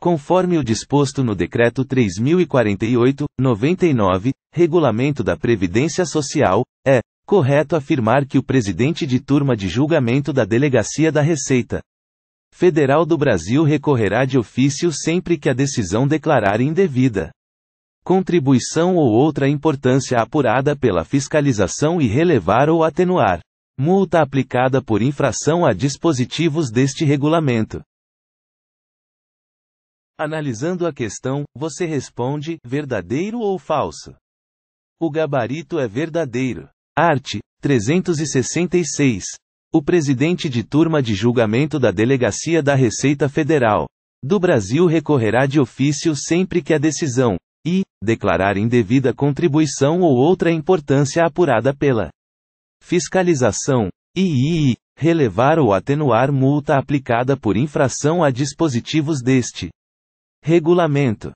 conforme o disposto no Decreto 3048, 99, Regulamento da Previdência Social, é correto afirmar que o presidente de turma de julgamento da Delegacia da Receita Federal do Brasil recorrerá de ofício sempre que a decisão declarar indevida contribuição ou outra importância apurada pela fiscalização e relevar ou atenuar multa aplicada por infração a dispositivos deste regulamento. Analisando a questão, você responde: verdadeiro ou falso? O gabarito é verdadeiro. Art. 366. O presidente de turma de julgamento da Delegacia da Receita Federal do Brasil recorrerá de ofício sempre que a decisão e declarar indevida contribuição ou outra importância apurada pela fiscalização e relevar ou atenuar multa aplicada por infração a dispositivos deste Regulamento